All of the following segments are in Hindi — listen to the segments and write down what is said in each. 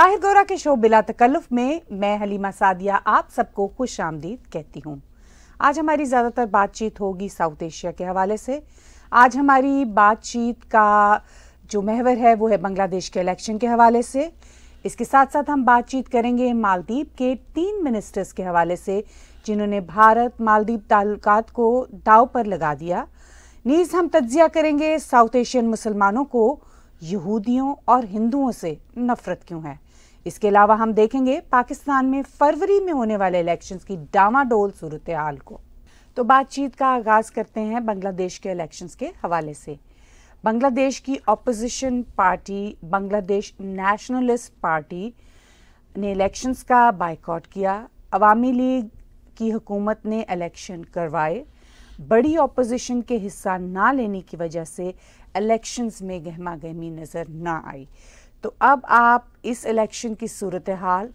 ताहिर गोरा के शो बिला तकल्लुफ में मैं हलीमा सादिया आप सबको खुश आमदीद कहती हूँ आज हमारी ज़्यादातर बातचीत होगी साउथ एशिया के हवाले से आज हमारी बातचीत का जो महवर है वो है बांग्लादेश के इलेक्शन के हवाले से इसके साथ साथ हम बातचीत करेंगे मालदीप के तीन मिनिस्टर्स के हवाले से जिन्होंने भारत मालदीप ताल्लुक को दाव पर लगा दिया नीज़ हम तजिया करेंगे साउथ एशियन मुसलमानों को यहूदियों और हिंदुओं से नफ़रत क्यों है इसके अलावा हम देखेंगे पाकिस्तान में फरवरी में होने वाले इलेक्शन की डामाडोल सूरत हाल को तो बातचीत का आगाज करते हैं बांग्लादेश के इलेक्शन के हवाले से बांग्लादेश की opposition party Bangladesh nationalist party ने इलेक्शंस का बाइकआउट किया अवामी लीग की हुकूमत ने इलेक्शन करवाए बड़ी अपोजिशन के हिस्सा ना लेने की वजह से इलेक्शंस में गहमा गहमी नज़र ना आई तो अब आप इस इलेक्शन की सूरत हाल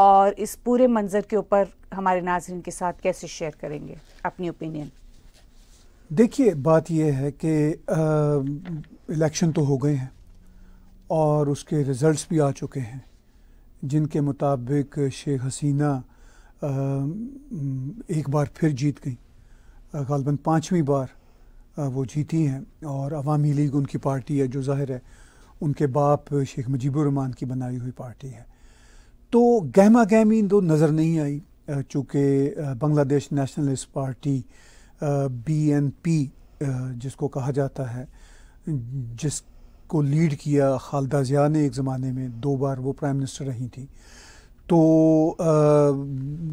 और इस पूरे मंजर के ऊपर हमारे नाजरन के साथ कैसे शेयर करेंगे अपनी ओपिनियन देखिए बात यह है कि इलेक्शन तो हो गए हैं और उसके रिज़ल्ट्स भी आ चुके हैं जिनके मुताबिक शेख हसीना आ, एक बार फिर जीत गई गालबन पाँचवीं बार आ, वो जीती हैं और अवामी लीग उनकी पार्टी है जो ज़ाहिर है उनके बाप शेख मुजीबरहमान की बनाई हुई पार्टी है तो गहमा गहमी इन दो नज़र नहीं आई चूँकि बांग्लादेश नेशनलिस्ट पार्टी बीएनपी जिसको कहा जाता है जिसको लीड किया खालदा ज़िया ने एक ज़माने में दो बार वो प्राइम मिनिस्टर रही थी तो आ,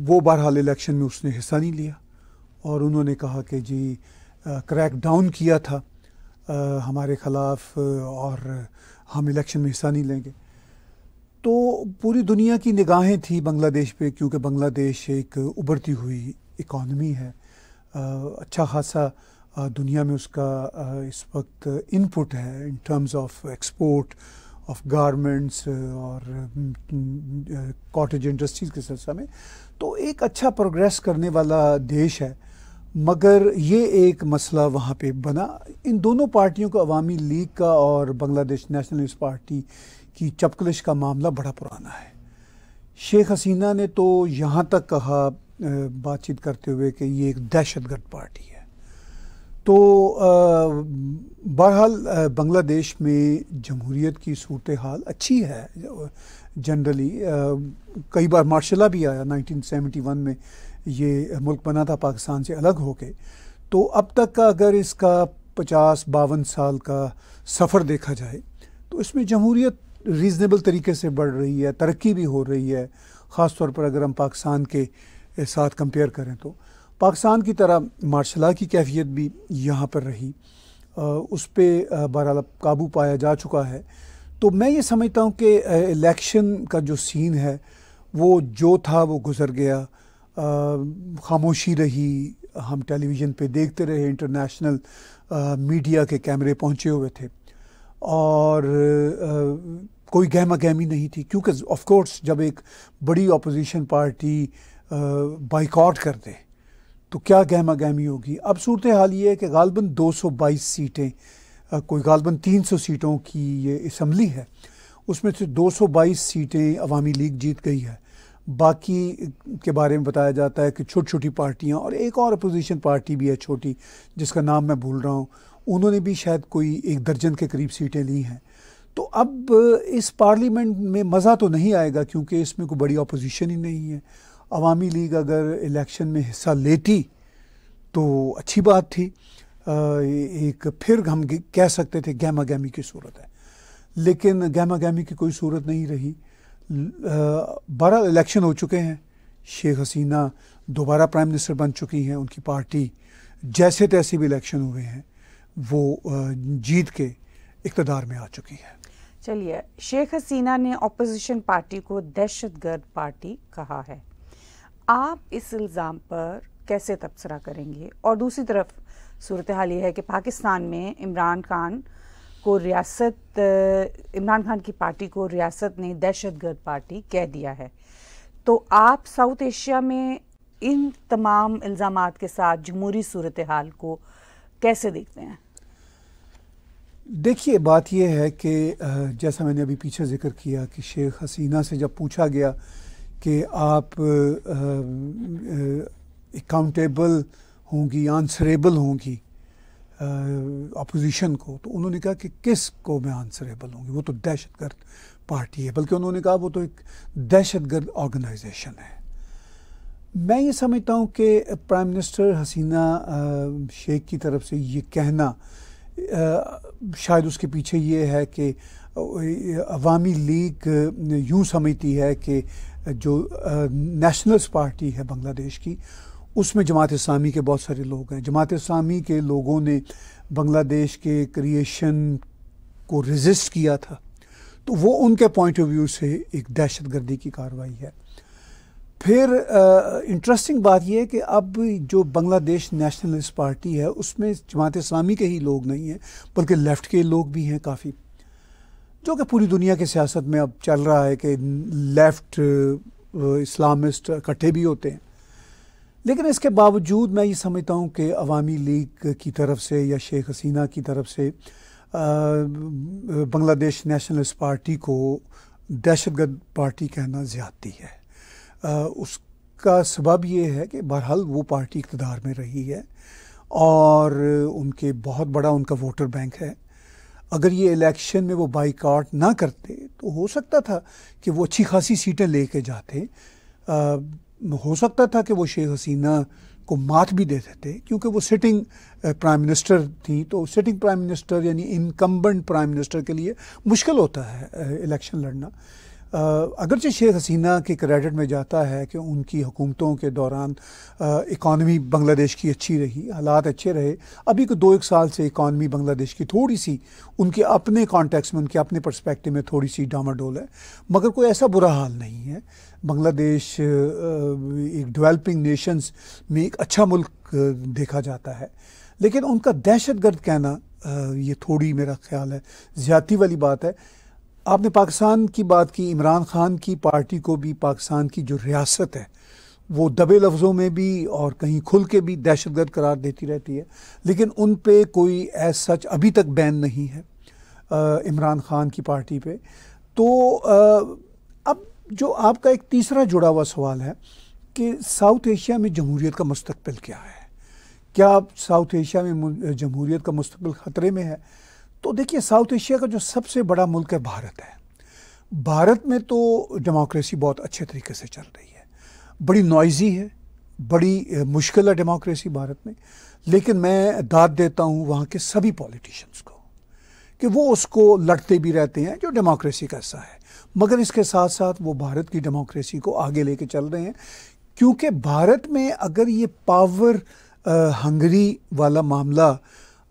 वो बहरहाल इलेक्शन में उसने हिस्सा नहीं लिया और उन्होंने कहा कि जी क्रैक डाउन किया था आ, हमारे ख़िलाफ़ और हम इलेक्शन में हिस्सा नहीं लेंगे तो पूरी दुनिया की निगाहें थी बांग्लादेश पे क्योंकि बांग्लादेश एक उभरती हुई इकॉनमी है अच्छा खासा दुनिया में उसका इस वक्त इनपुट है in terms of export of garments और कॉटेज इंडस्ट्रीज़ के सिलसिले में तो एक अच्छा प्रोग्रेस करने वाला देश है मगर ये एक मसला वहाँ पे बना इन दोनों पार्टियों को अवामी लीग का और बांग्लादेश नेशनलिस्ट पार्टी की चपकलिश का मामला बड़ा पुराना है शेख हसीना ने तो यहाँ तक कहा बातचीत करते हुए कि ये एक दहशत गर्द पार्टी है तो बहरहाल बांग्लादेश में जमहूरीत की सूरत हाल अच्छी है जनरली कई बार मार्शला भी आया 1971 में ये मुल्क बना था पाकिस्तान से अलग होके तो अब तक का अगर इसका पचास बावन साल का सफ़र देखा जाए तो इसमें जमहूरीत रीज़नेबल तरीके से बढ़ रही है तरक्की भी हो रही है ख़ास तौर पर अगर हम पाकिस्तान के साथ कंपेयर करें तो पाकिस्तान की तरह मार्शला की कैफियत भी यहाँ पर रही आ, उस पर बहरहाल काबू पाया जा चुका है तो मैं ये समझता हूँ कि इलेक्शन का जो सीन है वो जो था वो गुज़र गया खामोशी रही हम टेलीविज़न पे देखते रहे इंटरनेशनल मीडिया के कैमरे पहुंचे हुए थे और आ, कोई गहमा गहमी नहीं थी क्योंकि ऑफ कोर्स जब एक बड़ी अपोजिशन पार्टी बाइकआउट कर दे तो क्या गहमा गहमी होगी अब सूरत हाल ये है कि गालबन 222 सीटें आ, कोई गालबन 300 सीटों की ये इसम्बली है उसमें से 222 सीटें अवामी लीग जीत गई है बाकी के बारे में बताया जाता है कि छोटी छोटी पार्टियाँ और एक और अपोजिशन पार्टी भी है छोटी जिसका नाम मैं भूल रहा हूँ उन्होंने भी शायद कोई एक दर्जन के करीब सीटें ली हैं तो अब इस पार्लियामेंट में मज़ा तो नहीं आएगा क्योंकि इसमें कोई बड़ी अपोजिशन ही नहीं है अवामी लीग अगर इलेक्शन में हिस्सा लेती तो अच्छी बात थी एक फिर हम कह सकते थे गहमा गहमी की सूरत है लेकिन गहमा गहमी की कोई सूरत नहीं रही बारह इलेक्शन हो चुके हैं शेख हसीना दोबारा प्राइम मिनिस्टर बन चुकी हैं उनकी पार्टी जैसे तैसे भी इलेक्शन हुए हैं वो जीत के इकतदार में आ चुकी है चलिए शेख हसीना ने अपोजिशन पार्टी को दहशतगर्द पार्टी कहा है आप इस इल्ज़ाम पर कैसे तबसरा करेंगे और दूसरी तरफ सूरत हाल ये है कि पाकिस्तान में इमरान खान को रियासत इमरान खान की पार्टी को रियासत ने दहशतगर्द पार्टी कह दिया है तो आप साउथ एशिया में इन तमाम इल्ज़ाम के साथ जमहूरी सूरत हाल को कैसे देखते हैं देखिए बात यह है कि जैसा मैंने अभी पीछे जिक्र किया कि शेख हसीना से जब पूछा गया कि आप अकाउंटेबल होंगी आंसरेबल होंगी अपोजिशन को तो उन्होंने कहा कि किस को मैं आंसरेबल होंगी वो तो दहशत गर्द पार्टी है बल्कि उन्होंने कहा वो तो एक दहशत गर्द ऑर्गेनाइजेशन है मैं ये समझता हूँ कि प्राइम मिनिस्टर हसीना शेख की तरफ से ये कहना शायद उसके पीछे ये है कि अवामी लीग यूँ समझती है कि जो नेशनल्स पार्टी है बांग्लादेश की उसमें जमात इस्लामी के बहुत सारे लोग हैं जमात इस्लामी के लोगों ने बांग्लादेश के क्रिएशन को रजिस्ट किया था तो वो उनके पॉइंट ऑफ व्यू से एक दहशत गर्दी की कार्रवाई है फिर इंटरेस्टिंग बात यह है कि अब जो बांग्लादेश नेशनलिस्ट पार्टी है उसमें जमात इस्लामी के ही लोग नहीं हैं बल्कि लेफ़्ट के लोग भी हैं काफ़ी जो कि पूरी दुनिया के सियासत में अब चल रहा है कि लेफ़्ट इस्लामिस्ट इकट्ठे भी होते हैं लेकिन इसके बावजूद मैं ये समझता हूँ कि अवामी लीग की तरफ से या शेख हसीना की तरफ से बांग्लादेश नेशनलिस्ट पार्टी को दहशतगर्द पार्टी कहना ज़्यादती है आ, उसका सबब यह है कि बहरहाल वो पार्टी इकतदार में रही है और उनके बहुत बड़ा उनका वोटर बैंक है अगर ये इलेक्शन में वो बाईकाट ना करते तो हो सकता था कि वो अच्छी खासी सीटें लेके जाते आ, हो सकता था कि वो शेख हसीना को मात भी दे देते क्योंकि वो सिटिंग प्राइम मिनिस्टर थी तो सिटिंग प्राइम मिनिस्टर यानी इनकम्बेंट प्राइम मिनिस्टर के लिए मुश्किल होता है इलेक्शन uh, लड़ना uh, अगरचे शेख हसीना के क्रेडिट में जाता है कि उनकी हुकूमतों के दौरान इकॉनमी uh, बांग्लादेश की अच्छी रही हालात अच्छे रहे अभी को दो एक साल से इकॉनमी बांग्लादेश की थोड़ी सी उनके अपने कॉन्टेक्स में उनके अपने पर्सपेक्टिव में थोड़ी सी डामाडोल है मगर कोई ऐसा बुरा हाल नहीं है बांग्लादेश एक डेवलपिंग नेशंस में एक अच्छा मुल्क देखा जाता है लेकिन उनका दहशत गर्द कहना ये थोड़ी मेरा ख्याल है ज्यादा वाली बात है आपने पाकिस्तान की बात की इमरान खान की पार्टी को भी पाकिस्तान की जो रियासत है वो दबे लफ्ज़ों में भी और कहीं खुल के भी दहशत गर्द करार देती रहती है लेकिन उन पर कोई एज सच अभी तक बैन नहीं है इमरान खान की पार्टी पर तो जो आपका एक तीसरा जुड़ा हुआ सवाल है कि साउथ एशिया में जमहूरीत का मुस्तबिल क्या है क्या साउथ एशिया में जमहूरीत का मुस्तबिल ख़तरे में है तो देखिए साउथ एशिया का जो सबसे बड़ा मुल्क है भारत है भारत में तो डेमोक्रेसी बहुत अच्छे तरीके से चल रही है बड़ी नॉइजी है बड़ी मुश्किल है डेमोक्रेसी भारत में लेकिन मैं दाद देता हूँ वहाँ के सभी पॉलिटिशियंस को कि वो उसको लड़ते भी रहते हैं जो डेमोक्रेसी का हिस्सा है मगर इसके साथ साथ वो भारत की डेमोक्रेसी को आगे लेके चल रहे हैं क्योंकि भारत में अगर ये पावर हंगरी वाला मामला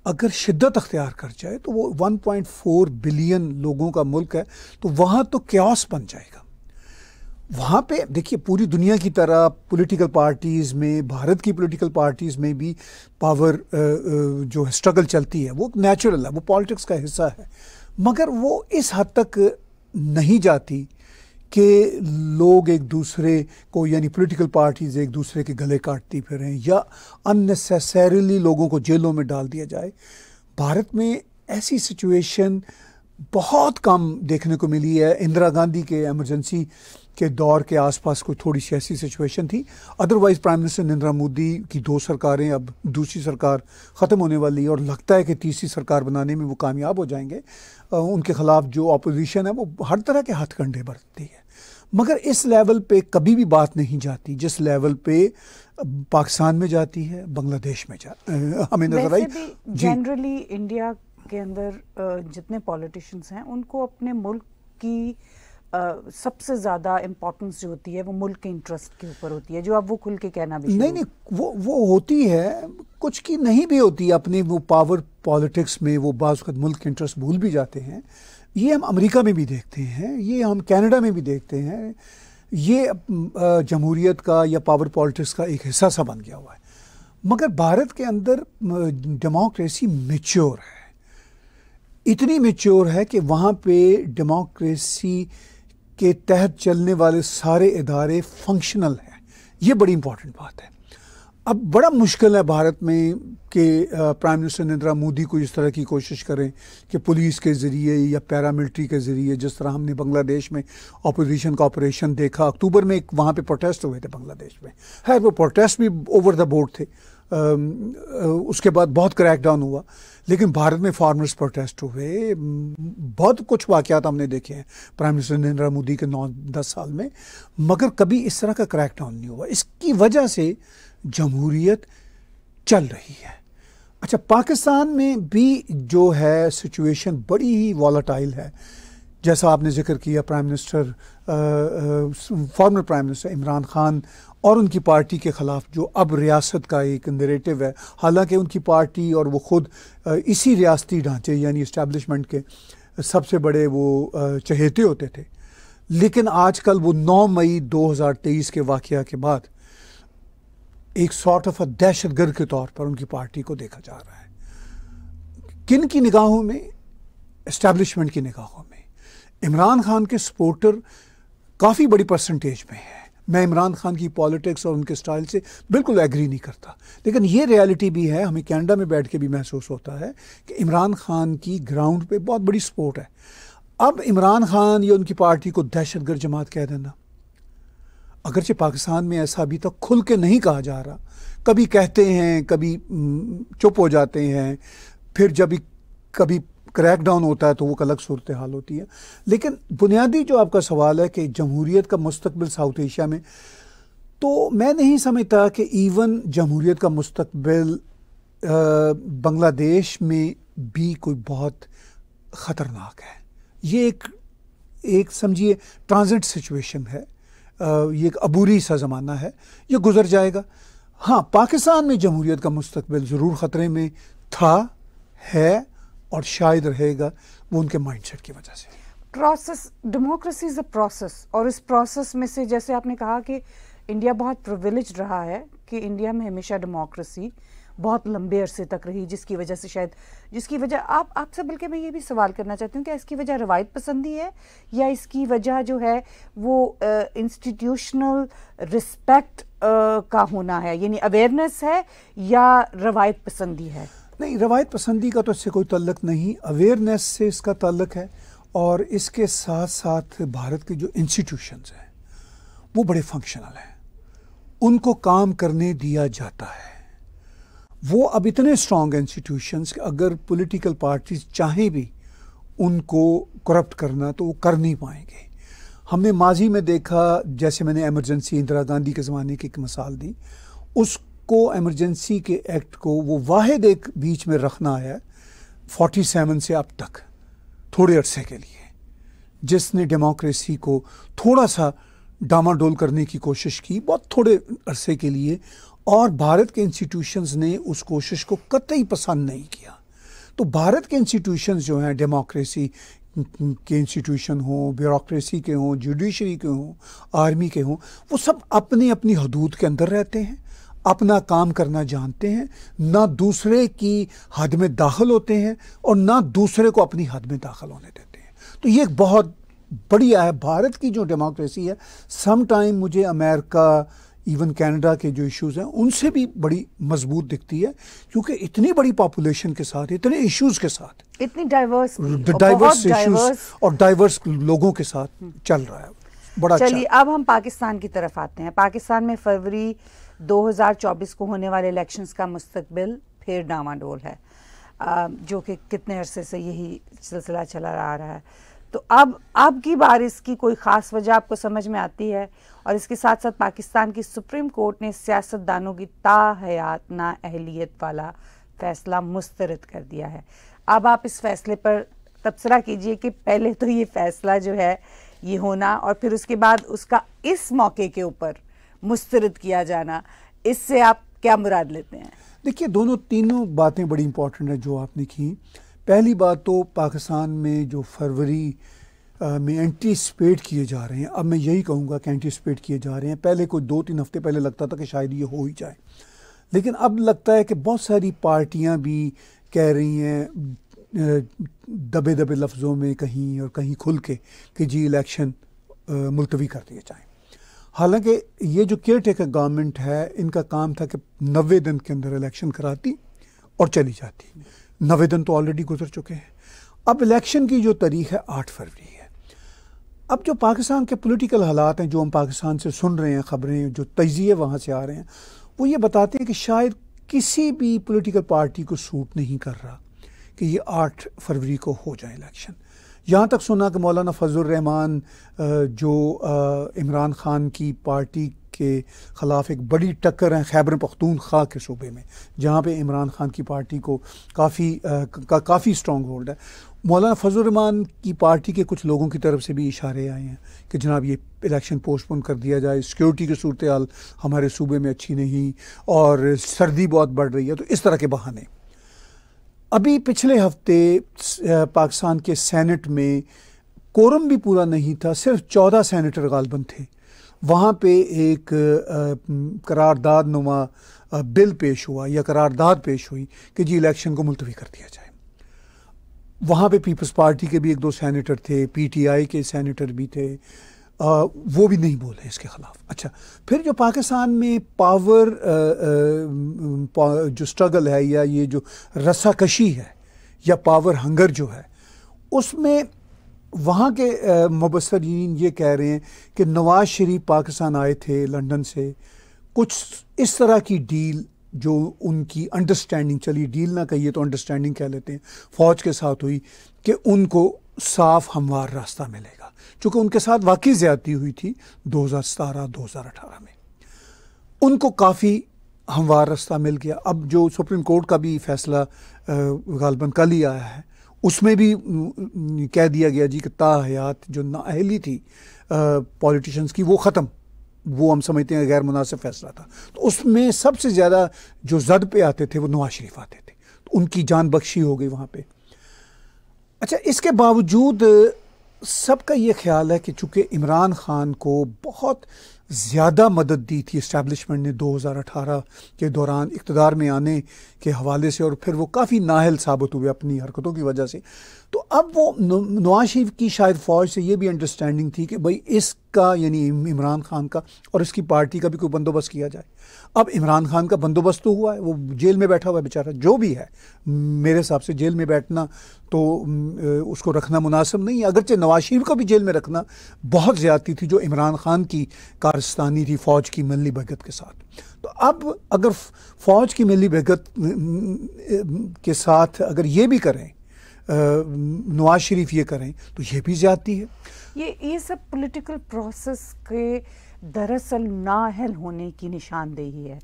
अगर शिद्दत अख्तियार कर जाए तो वो 1.4 बिलियन लोगों का मुल्क है तो वहाँ तो क्यास बन जाएगा वहाँ पे देखिए पूरी दुनिया की तरह पॉलिटिकल पार्टीज़ में भारत की पॉलिटिकल पार्टीज़ में भी पावर जो स्ट्रगल चलती है वो नेचुरल है वो पॉलिटिक्स का हिस्सा है मगर वो इस हद तक नहीं जाती कि लोग एक दूसरे को यानी पॉलिटिकल पार्टीज़ एक दूसरे के गले काटती फिर रहें या अननेसेसरीली लोगों को जेलों में डाल दिया जाए भारत में ऐसी सिचुएशन बहुत कम देखने को मिली है इंदिरा गांधी के एमरजेंसी के दौर के आसपास कोई थोड़ी सी ऐसी सिचुएशन थी otherwise prime minister Narendra Modi की दो सरकारें अब दूसरी सरकार ख़त्म होने वाली है और लगता है कि तीसरी सरकार बनाने में वो कामयाब हो जाएंगे उनके खिलाफ जो अपोजिशन है वो हर तरह के हथकंडे बरतती है मगर इस लेवल पे कभी भी बात नहीं जाती जिस लेवल पे पाकिस्तान में जाती है बांग्लादेश में जा हमें नजर आई जनरली इंडिया के अंदर जितने पॉलिटिशियंस हैं उनको अपने मुल्क की आ, सबसे ज़्यादा इम्पोर्टेंस जो होती है वो मुल्क के इंटरेस्ट के ऊपर होती है जो अब वो खुल के कहना भी नहीं नहीं वो वो होती है कुछ की नहीं भी होती अपनी वो पावर पॉलिटिक्स में वो बाज़ मुल्क के इंटरेस्ट भूल भी जाते हैं ये हम अमेरिका में भी देखते हैं ये हम कनाडा में भी देखते हैं ये जमहूरीत का या पावर पॉलिटिक्स का एक हिस्सा सा बन गया हुआ है मगर भारत के अंदर डेमोक्रेसी मेच्योर है इतनी मेच्योर है कि वहाँ पे डेमोक्रेसी के तहत चलने वाले सारे इदारे फंक्शनल हैं ये बड़ी इंपॉर्टेंट बात है अब बड़ा मुश्किल है भारत में कि प्राइम मिनिस्टर नरेंद्र मोदी को इस तरह की कोशिश करें कि पुलिस के ज़रिए या पैरामिलिट्री के ज़रिए जिस तरह हमने बांग्लादेश में अपोजिशन का ऑपरेशन देखा अक्टूबर में एक वहाँ पे प्रोटेस्ट हुए थे बांग्लादेश में है वो प्रोटेस्ट भी ओवर द बोर्ड थे उसके बाद बहुत क्रैकडाउन हुआ लेकिन भारत में फार्मर्स प्रोटेस्ट हुए बहुत कुछ वाक़ात हमने देखे हैं प्राइम मिनिस्टर नरेंद्र मोदी के नौ दस साल में मगर कभी इस तरह का डाउन नहीं हुआ इसकी वजह से जमहूरीत चल रही है अच्छा पाकिस्तान में भी जो है सिचुएशन बड़ी ही वॉलाटाइल है जैसा आपने जिक्र किया prime minister former prime minister Imran Khan और उनकी पार्टी के ख़िलाफ़ जो अब रियासत का एक नरेटिव है हालांकि उनकी पार्टी और वो ख़ुद इसी रियासती ढांचे यानी इस्टेबलिशमेंट के सबसे बड़े वो चहेते होते थे लेकिन आजकल वो 9 मई 2023 के वाक़ के बाद एक सॉर्ट ऑफ अ दहशत गर्द के तौर पर उनकी पार्टी को देखा जा रहा है किन की निगाहों में इस्टेबलिशमेंट की निगाहों में इमरान खान के सपोर्टर काफ़ी बड़ी परसेंटेज में है मैं इमरान खान की पॉलिटिक्स और उनके स्टाइल से बिल्कुल एग्री नहीं करता लेकिन ये रियलिटी भी है हमें कैनेडा में बैठ के भी महसूस होता है कि इमरान खान की ग्राउंड पे बहुत बड़ी सपोर्ट है अब इमरान खान या उनकी पार्टी को दहशत गर्द जमात कह देना अगरचे पाकिस्तान में ऐसा अभी तक खुल के नहीं कहा जा रहा कभी कहते हैं कभी हम्म, चुप हो जाते हैं फिर जब कभी क्रैक डाउन होता है तो वो अलग सूरत हाल होती है लेकिन बुनियादी जो आपका सवाल है कि जमहूरीत का मुस्तबिल साउथ एशिया में तो मैं नहीं समझता कि इवन जमहूरीत का मुस्तबिल बांग्लादेश में भी कोई बहुत ख़तरनाक है ये एक एक समझिए ट्रांजिट सिचुएशन है आ, ये एक अबूरी सा ज़माना है ये गुजर जाएगा हाँ पाकिस्तान में जमहूरीत का मुस्तबिल ज़रूर ख़तरे में था है और शायद रहेगा वो उनके माइंडसेट की वजह से process democracy is a process और इस प्रोसेस में से जैसे आपने कहा कि इंडिया बहुत प्रिविलेज रहा है कि इंडिया में हमेशा डेमोक्रेसी बहुत लंबे अरसे तक रही जिसकी वजह से शायद जिसकी वजह आप आपसे बल्कि मैं ये भी सवाल करना चाहती हूँ क्या इसकी वजह रवायत पसंदी है या इसकी वजह जो है वो इंस्टीट्यूशनल रिस्पेक्ट का होना है यानी अवेयरनेस है या रवायत पसंदी है नहीं रवायत पसंदी का तो इससे कोई तल्लक नहीं अवेयरनेस से इसका तल्लक है और इसके साथ साथ भारत के जो इंस्टीट्यूशंस हैं वो बड़े फंक्शनल हैं उनको काम करने दिया जाता है वो अब इतने स्ट्रॉन्ग इंस्टीट्यूशंस कि अगर पॉलिटिकल पार्टीज चाहें भी उनको करप्ट करना तो वो कर नहीं पाएंगे हमने माजी में देखा जैसे मैंने एमरजेंसी इंदिरा गांधी के ज़माने की एक मिसाल दी उस को एमरजेंसी के एक्ट को वो वाहिद एक बीच में रखना है फोर्टी सेवन से अब तक थोड़े अरसे के लिए जिसने डेमोक्रेसी को थोड़ा सा डामाडोल करने की कोशिश की बहुत थोड़े अरसे के लिए और भारत के इंस्टीट्यूशंस ने उस कोशिश को कतई पसंद नहीं किया तो भारत के इंस्टीट्यूशंस जो हैं डेमोक्रेसी के इंस्टीट्यूशन हों ब्यूरोसी के हों जुडिशरी के हों आर्मी के हों वो सब अपनी अपनी हदूद के अंदर रहते हैं अपना काम करना जानते हैं ना दूसरे की हद में दाखिल होते हैं और ना दूसरे को अपनी हद में दाखिल होने देते हैं तो ये एक बहुत बढ़िया है भारत की जो डेमोक्रेसी है सम टाइम मुझे अमेरिका इवन कनाडा के जो इश्यूज़ हैं उनसे भी बड़ी मजबूत दिखती है क्योंकि इतनी बड़ी पॉपुलेशन के साथ इतने इश्यूज़ के साथ इतनी डाइवर्स डाइवर्स इश्यूज और डाइवर्स लोगों के साथ हम्म। चल रहा है बड़ा अच्छा। चलिए अब हम पाकिस्तान की तरफ आते हैं पाकिस्तान में फरवरी 2024 को होने वाले इलेक्शंस का मुस्तबिल फिर डामाडोल है जो कि कितने अरसे से यही सिलसिला चला आ रहा है तो अब अब की बार इसकी कोई ख़ास वजह आपको समझ में आती है और इसके साथ साथ पाकिस्तान की सुप्रीम कोर्ट ने सियासतदानों की ताहयात ना अहलीत वाला फ़ैसला मुस्तरद कर दिया है अब आप इस फैसले पर तबसरा कीजिए कि पहले तो ये फ़ैसला जो है ये होना और फिर उसके बाद उसका इस मौके के ऊपर मुस्तरद किया जाना इससे आप क्या मुराद लेते हैं देखिए दोनों तीनों बातें बड़ी इंपॉर्टेंट हैं जो आपने की पहली बात तो पाकिस्तान में जो फरवरी में एंटीसपेट किए जा रहे हैं अब मैं यही कहूँगा कि एंटीसपेट किए जा रहे हैं पहले कोई दो तीन हफ्ते पहले लगता था कि शायद ये हो ही जाए लेकिन अब लगता है कि बहुत सारी पार्टियाँ भी कह रही हैं दबे दबे लफ्ज़ों में कहीं और कहीं खुल के कि जी इलेक्शन मुलतवी कर दिए जाए हालांकि ये जो केयर टेकर गवर्नमेंट है इनका काम था कि नबे दिन के अंदर इलेक्शन कराती और चली जाती नबे दिन तो ऑलरेडी गुजर चुके हैं अब इलेक्शन की जो तारीख है आठ फरवरी है अब जो पाकिस्तान के पॉलिटिकल हालात हैं जो हम पाकिस्तान से सुन रहे हैं खबरें जो तजिए वहाँ से आ रहे हैं वो ये बताते हैं कि शायद किसी भी पॉलिटिकल पार्टी को सूट नहीं कर रहा कि ये आठ फरवरी को हो जाए इलेक्शन यहाँ तक सुना कि मौलाना रहमान जो इमरान ख़ान की पार्टी के ख़िलाफ़ एक बड़ी टक्कर है खैबर पख्तूनख्वा के सूबे में जहाँ पे इमरान ख़ान की पार्टी को काफ़ी का काफ़ी स्ट्रॉन्ग होल्ड है मौलाना फजलरहमान की पार्टी के कुछ लोगों की तरफ से भी इशारे आए हैं कि जनाब ये इलेक्शन पोस्टपोन कर दिया जाए सिक्योरिटी की सूरत हमारे सूबे में अच्छी नहीं और सर्दी बहुत बढ़ रही है तो इस तरह के बहाने अभी पिछले हफ्ते पाकिस्तान के सेनेट में कोरम भी पूरा नहीं था सिर्फ चौदह सेनेटर गालबन थे वहाँ पे एक करारदाद नुमा बिल पेश हुआ या करारदाद पेश हुई कि जी इलेक्शन को मुलतवी कर दिया जाए वहाँ पे पीपल्स पार्टी के भी एक दो सेनेटर थे पीटीआई के सेनेटर भी थे आ, वो भी नहीं बोले इसके ख़िलाफ़ अच्छा फिर जो पाकिस्तान में पावर आ, आ, पा, जो स्ट्रगल है या ये जो रसाकशी है या पावर हंगर जो है उसमें वहाँ के मुबसरीन ये कह रहे हैं कि नवाज शरीफ पाकिस्तान आए थे लंदन से कुछ इस तरह की डील जो उनकी अंडरस्टैंडिंग चलिए डील ना कहिए तो अंडरस्टैंडिंग कह लेते हैं फ़ौज के साथ हुई कि उनको साफ हमवार रास्ता मिलेगा चूंकि उनके साथ वाकई ज़्यादती हुई थी 2017-2018 में उनको काफ़ी हमवार रास्ता मिल गया अब जो सुप्रीम कोर्ट का भी फैसला गालबन कल ही आया है उसमें भी कह दिया गया जी कि ताहयात जो नाअहली थी पॉलिटिशन्स की वो ख़त्म वो हम समझते हैं गैर मुनासिब फैसला था तो उसमें सबसे ज़्यादा जो जद पे आते थे वो नवाज शरीफ आते थे तो उनकी जान बख्शी हो गई वहाँ पे अच्छा इसके बावजूद सबका ये ख्याल है कि चूँकि इमरान ख़ान को बहुत ज़्यादा मदद दी थी इस्टेबलिशमेंट ने 2018 के दौरान इकतदार में आने के हवाले से और फिर वो काफ़ी नाहल साबित हुए अपनी हरकतों की वजह से तो अब वो नवाज शरीफ की शायद फ़ौज से ये भी अंडरस्टैंडिंग थी कि भाई इसका यानी इमरान खान का और इसकी पार्टी का भी कोई बंदोबस्त किया जाए अब इमरान खान का बंदोबस्त तो हुआ है वो जेल में बैठा हुआ है बेचारा जो भी है मेरे हिसाब से जेल में बैठना तो उसको रखना मुनासिब नहीं है अगरचे नवाज शरीफ को भी जेल में रखना बहुत ज़्यादा थी जो इमरान खान की कार पाकिस्तानी थी फ़ौज की मिली भगत के साथ तो अब अगर फ़ौज की मिली भगत के साथ अगर ये भी करें नवाज शरीफ ये करें तो ये भी जाती है ये ये सब पॉलिटिकल प्रोसेस के दरअसल नाहल होने की निशानदेही है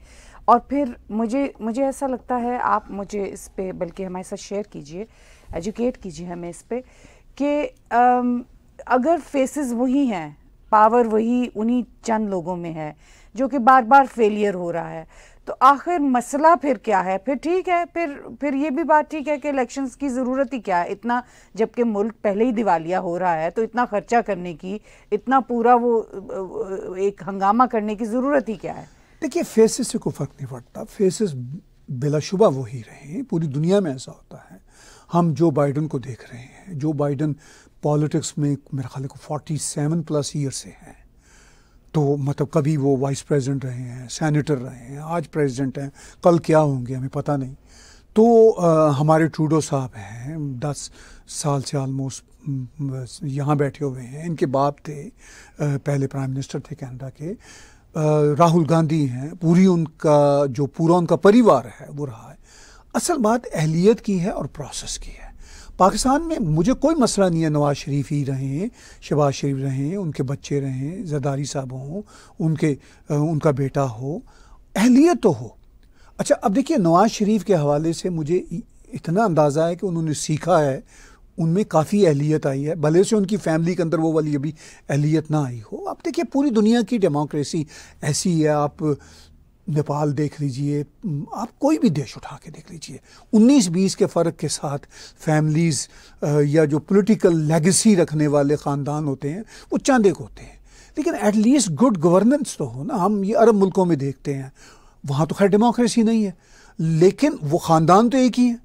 और फिर मुझे मुझे ऐसा लगता है आप मुझे इस पर बल्कि हमारे साथ शेयर कीजिए एजुकेट कीजिए हमें इस पर कि अगर फेसेस वही हैं पावर वही उन्हीं चंद लोगों में है जो कि बार बार फेलियर हो रहा है तो आखिर मसला फिर क्या है फिर ठीक है फिर फिर ये भी बात ठीक है कि इलेक्शंस की ज़रूरत ही क्या है इतना जबकि मुल्क पहले ही दिवालिया हो रहा है तो इतना ख़र्चा करने की इतना पूरा वो एक हंगामा करने की ज़रूरत ही क्या है देखिए फेसेस से कोई फ़र्क नहीं पड़ता फेसेस बिलाशुबा वही रहे पूरी दुनिया में ऐसा होता है हम जो बाइडन को देख रहे हैं जो बाइडन पॉलिटिक्स में मेरे ख्याल को फोर्टी सेवन प्लस ईयर से हैं तो मतलब कभी वो वाइस प्रेसिडेंट रहे हैं सेनेटर रहे हैं आज प्रेसिडेंट हैं कल क्या होंगे हमें पता नहीं तो आ, हमारे ट्रूडो साहब हैं दस साल से आलमोस्ट यहाँ बैठे हुए हैं इनके बाप थे आ, पहले प्राइम मिनिस्टर थे कनाडा के आ, राहुल गांधी हैं पूरी उनका जो पूरा उनका परिवार है वो रहा है असल बात अहलियत की है और प्रोसेस की है पाकिस्तान में मुझे कोई मसला नहीं है नवाज़ शरीफ ही रहें शहबाज शरीफ रहें उनके बच्चे रहें जरदारी साहब हों उनके उनका बेटा हो अहलियत तो हो अच्छा अब देखिए नवाज़ शरीफ के हवाले से मुझे इतना अंदाज़ा है कि उन्होंने सीखा है उनमें काफ़ी अहलियत आई है भले से उनकी फैमिली के अंदर वो वाली अभी अहलियत ना आई हो आप देखिए पूरी दुनिया की डेमोक्रेसी ऐसी है आप नेपाल देख लीजिए आप कोई भी देश उठा के देख लीजिए 19-20 के फ़र्क के साथ फैमिलीज़ या जो पॉलिटिकल लेगेसी रखने वाले ख़ानदान होते हैं वो को होते हैं लेकिन एटलीस्ट गुड गवर्नेंस तो हो ना हम ये अरब मुल्कों में देखते हैं वहाँ तो खैर डेमोक्रेसी नहीं है लेकिन वो ख़ानदान तो एक ही है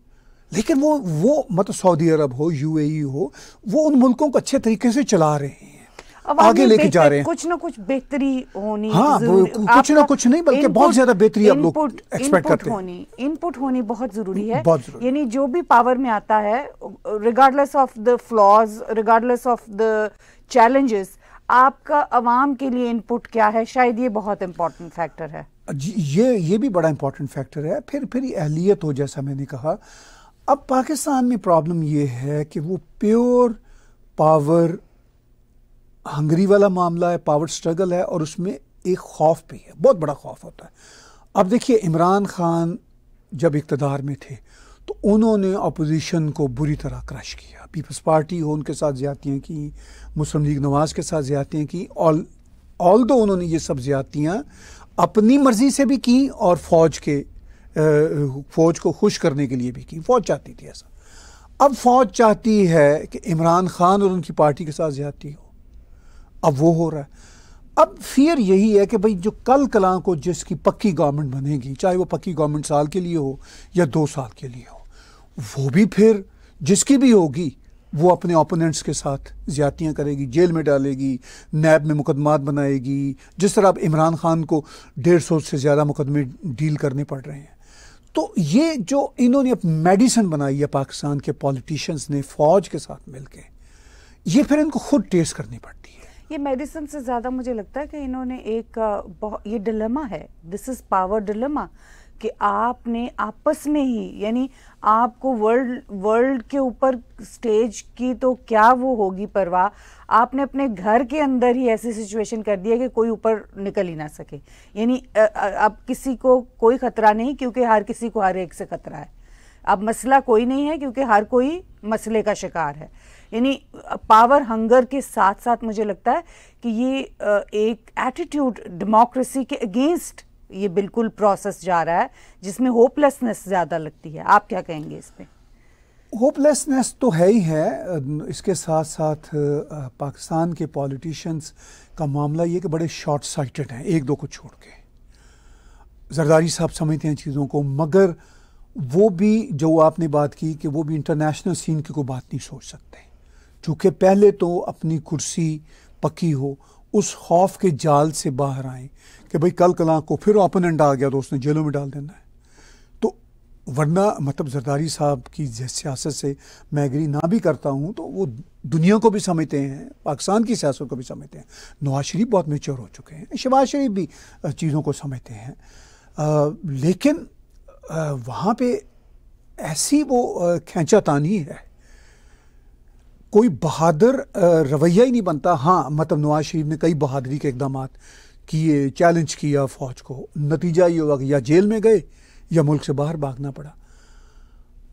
लेकिन वो वो मतलब सऊदी अरब हो यूएई e हो वो उन मुल्कों को अच्छे तरीके से चला रहे हैं आगे लेके जा रहे हैं कुछ ना कुछ बेहतरी होनी हाँ कुछ ना कुछ नहीं बल्कि बहुत ज्यादा बेहतरी आप लोग एक्सपेक्ट करते हैं होनी इनपुट होनी बहुत जरूरी है यानी जो भी पावर में आता है regardless of the flaws regardless of the challenges आपका आवाम के लिए इनपुट क्या है शायद ये बहुत इम्पोर्टेंट फैक्टर है जी ये ये भी बड़ा इम्पोर्टेंट फैक्टर है फिर फिर अहलियत हो जैसा मैंने कहा अब पाकिस्तान में प्रॉब्लम ये है कि वो प्योर पावर हंगरी वाला मामला है पावर स्ट्रगल है और उसमें एक खौफ भी है बहुत बड़ा खौफ होता है अब देखिए इमरान खान जब इकतदार में थे तो उन्होंने अपोजिशन को बुरी तरह क्रश किया पीपल्स पार्टी हो उनके साथ ज़्यादतियाँ की मुस्लिम लीग नवाज़ के साथ ज़्यादतियाँ की ऑल ऑल दो उन्होंने ये सब ज़्यादतियाँ अपनी मर्ज़ी से भी की और फ़ौज के फ़ौज को खुश करने के लिए भी की फ़ौज चाहती थी ऐसा अब फ़ौज चाहती है कि इमरान खान और उनकी पार्टी के साथ ज़्यादती हो अब वो हो रहा है अब फियर यही है कि भाई जो कल कला को जिसकी पक्की गवर्नमेंट बनेगी चाहे वो पक्की गवर्नमेंट साल के लिए हो या दो साल के लिए हो वो भी फिर जिसकी भी होगी वो अपने ओपोनेंट्स के साथ ज्यादतियाँ करेगी जेल में डालेगी नैब में मुकदमात बनाएगी जिस तरह अब इमरान खान को डेढ़ सौ से ज़्यादा मुकदमे डील करने पड़ रहे हैं तो ये जो इन्होंने अब मेडिसिन बनाई है पाकिस्तान के पॉलिटिशियंस ने फ़ौज के साथ मिल के ये फिर इनको खुद टेस्ट करनी पड़ती है ये मेडिसिन से ज़्यादा मुझे लगता है कि इन्होंने एक ये डिलेमा है दिस इज़ पावर डिलेमा कि आपने आपस में ही यानी आपको वर्ल्ड वर्ल्ड के ऊपर स्टेज की तो क्या वो होगी परवाह आपने अपने घर के अंदर ही ऐसी सिचुएशन कर दिया है कि कोई ऊपर निकल ही ना सके यानी अब किसी को कोई ख़तरा नहीं क्योंकि हर किसी को हर एक से खतरा है अब मसला कोई नहीं है क्योंकि हर कोई मसले का शिकार है यानी पावर हंगर के साथ साथ मुझे लगता है कि ये एक एटीट्यूड डेमोक्रेसी के अगेंस्ट ये बिल्कुल प्रोसेस जा रहा है जिसमें होपलेसनेस ज़्यादा लगती है आप क्या कहेंगे इस पर होपलेसनेस तो है ही है इसके साथ साथ पाकिस्तान के पॉलिटिशियंस का मामला ये कि बड़े शॉर्ट साइटेड हैं एक दो को छोड़ के जरदारी साहब समझते हैं चीज़ों को मगर वो भी जो आपने बात की कि वो भी इंटरनेशनल सीन की कोई बात नहीं सोच सकते चूँकि पहले तो अपनी कुर्सी पक्की हो उस खौफ के जाल से बाहर आए कि भाई कल कला को फिर ओपोनेंट आ गया तो उसने जेलों में डाल देना है तो वरना मतलब जरदारी साहब की सियासत से मैं एग्री ना भी करता हूँ तो वो दुनिया को भी समझते हैं पाकिस्तान की सियासत को भी समझते हैं नवाज शरीफ बहुत मेच्योर हो चुके हैं शबाज शरीफ भी चीज़ों को समझते हैं आ, लेकिन वहाँ पे ऐसी वो खेचा तानी है कोई बहादुर रवैया ही नहीं बनता हाँ मतलब नवाज शरीफ ने कई बहादुरी के इकदाम किए चैलेंज किया फ़ौज को नतीजा ये हुआ कि या जेल में गए या मुल्क से बाहर भागना पड़ा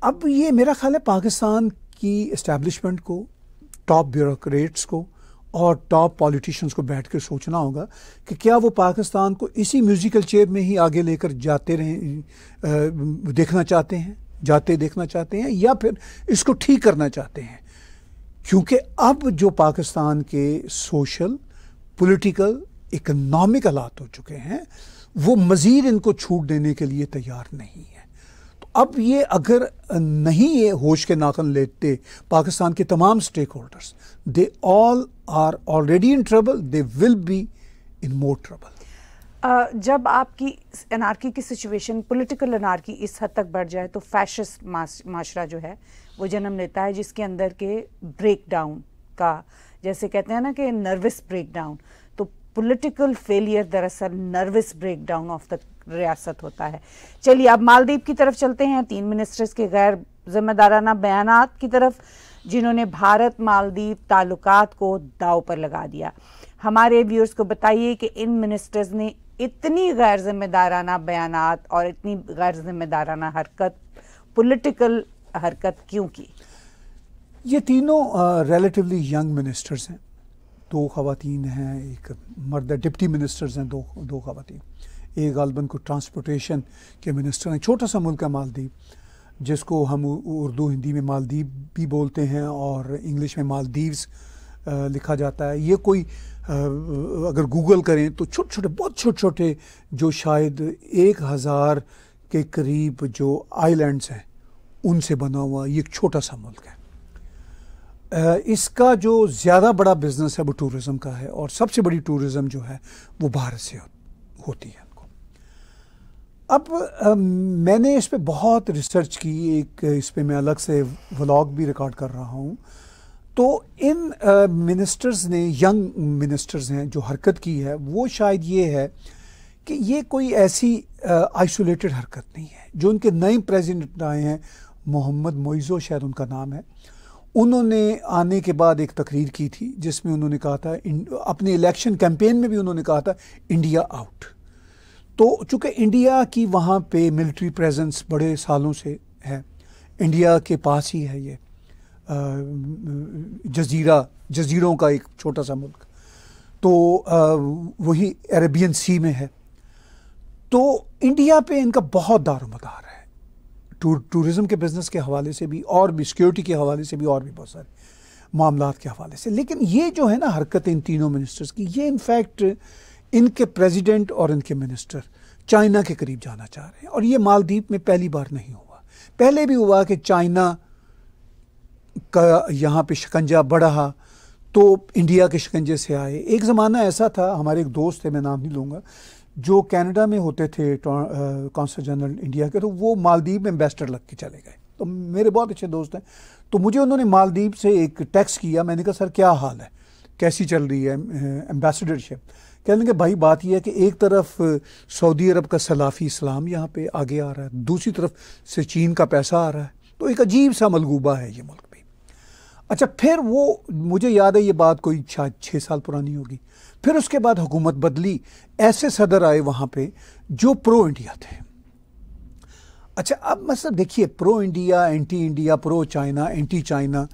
अब ये मेरा ख्याल है पाकिस्तान की इस्टेब्लिशमेंट को टॉप ब्यूरोट्स को और टॉप पॉलिटिशियंस को बैठ कर सोचना होगा कि क्या वो पाकिस्तान को इसी म्यूज़िकल चेयर में ही आगे लेकर जाते रहें देखना चाहते हैं जाते देखना चाहते हैं या फिर इसको ठीक करना चाहते हैं क्योंकि अब जो पाकिस्तान के सोशल पॉलिटिकल इकनॉमिक हालात हो चुके हैं वो मज़ीद इनको छूट देने के लिए तैयार नहीं है अब ये अगर नहीं ये होश के नाकन लेते पाकिस्तान के तमाम stakeholders they all are already in trouble they will be in more trouble जब आपकी अनारकी की सिचुएशन पॉलिटिकल अनारकी इस हद तक बढ़ जाए तो फैशिस्ट माशरा जो है वो जन्म लेता है जिसके अंदर के ब्रेकडाउन का जैसे कहते हैं ना कि नर्वस ब्रेकडाउन पॉलिटिकल फेलियर दरअसल नर्वस ब्रेकडाउन ऑफ द रियासत होता है चलिए अब मालदीव की तरफ चलते हैं तीन मिनिस्टर्स के गैर जिम्मेदाराना बयान की तरफ जिन्होंने भारत मालदीव ताल्लुकात को दाव पर लगा दिया हमारे व्यूअर्स को बताइए कि इन मिनिस्टर्स ने इतनी गैर जिम्मेदाराना बयान और इतनी गैर जिम्मेदाराना हरकत पॉलिटिकल हरकत क्यों की ये तीनों रिलेटिवली यंग मिनिस्टर्स हैं दो खातन हैं एक मर्द डिप्टी मिनिस्टर्स हैं दो दो खातन एक गालबन को ट्रांसपोर्टेशन के मिनिस्टर हैं छोटा सा मुल्क है मालदीप जिसको हम उर्दू हिंदी में मालदीव भी बोलते हैं और इंग्लिश में मालदीव्स लिखा जाता है ये कोई अगर गूगल करें तो छोटे छोटे बहुत छोटे छोटे जो शायद एक हज़ार के करीब जो आइलैंड्स हैं उनसे बना हुआ ये एक छोटा सा मुल्क है इसका जो ज़्यादा बड़ा बिजनेस है वो टूरिज़म का है और सबसे बड़ी टूरिज़म जो है वो भारत से होती है उनको अब आ, मैंने इस पर बहुत रिसर्च की एक इस पर मैं अलग से व्लॉग भी रिकॉर्ड कर रहा हूँ तो इन मिनिस्टर्स ने यंग मिनिस्टर्स हैं जो हरकत की है वो शायद ये है कि ये कोई ऐसी आइसोलेटेड हरकत नहीं है जो उनके नए प्रेजिडेंट आए हैं मोहम्मद मोइज़ो शायद उनका नाम है उन्होंने आने के बाद एक तकरीर की थी जिसमें उन्होंने कहा था अपने इलेक्शन कैंपेन में भी उन्होंने कहा था इंडिया आउट तो चूँकि इंडिया की वहाँ पे मिलिट्री प्रेजेंस बड़े सालों से है इंडिया के पास ही है ये जजीरा जजीरों का एक छोटा सा मुल्क तो वही अरेबियन सी में है तो इंडिया पे इनका बहुत दारोमदार टूरिज़म के बिज़नेस के हवाले से भी और भी सिक्योरिटी के हवाले से भी और भी बहुत सारे मामला के हवाले से लेकिन ये जो है ना हरकत इन तीनों मिनिस्टर्स की ये इनफैक्ट इनके प्रेसिडेंट और इनके मिनिस्टर चाइना के करीब जाना चाह रहे हैं और ये मालदीप में पहली बार नहीं हुआ पहले भी हुआ कि चाइना का यहाँ पे शिकंजा बढ़ा तो इंडिया के शिकंजे से आए एक ज़माना ऐसा था हमारे एक दोस्त है मैं नाम नहीं लूँगा जो कनाडा में होते थे कौंसल जनरल इंडिया के तो वो मालदीव में एम्बेसडर लग के चले गए तो मेरे बहुत अच्छे दोस्त हैं तो मुझे उन्होंने मालदीव से एक टैक्स किया मैंने कहा सर क्या हाल है कैसी चल रही है एम्बेसडरशिप कह लेंगे भाई बात यह है कि एक तरफ सऊदी अरब का सलाफी इस्लाम यहाँ पे आगे आ रहा है दूसरी तरफ से चीन का पैसा आ रहा है तो एक अजीब सा मलगूबा है ये मुल्क अच्छा फिर वो मुझे याद है ये बात कोई शायद छः साल पुरानी होगी फिर उसके बाद हुकूमत बदली ऐसे सदर आए वहाँ पे जो प्रो इंडिया थे अच्छा अब मतलब देखिए pro India anti India pro China anti China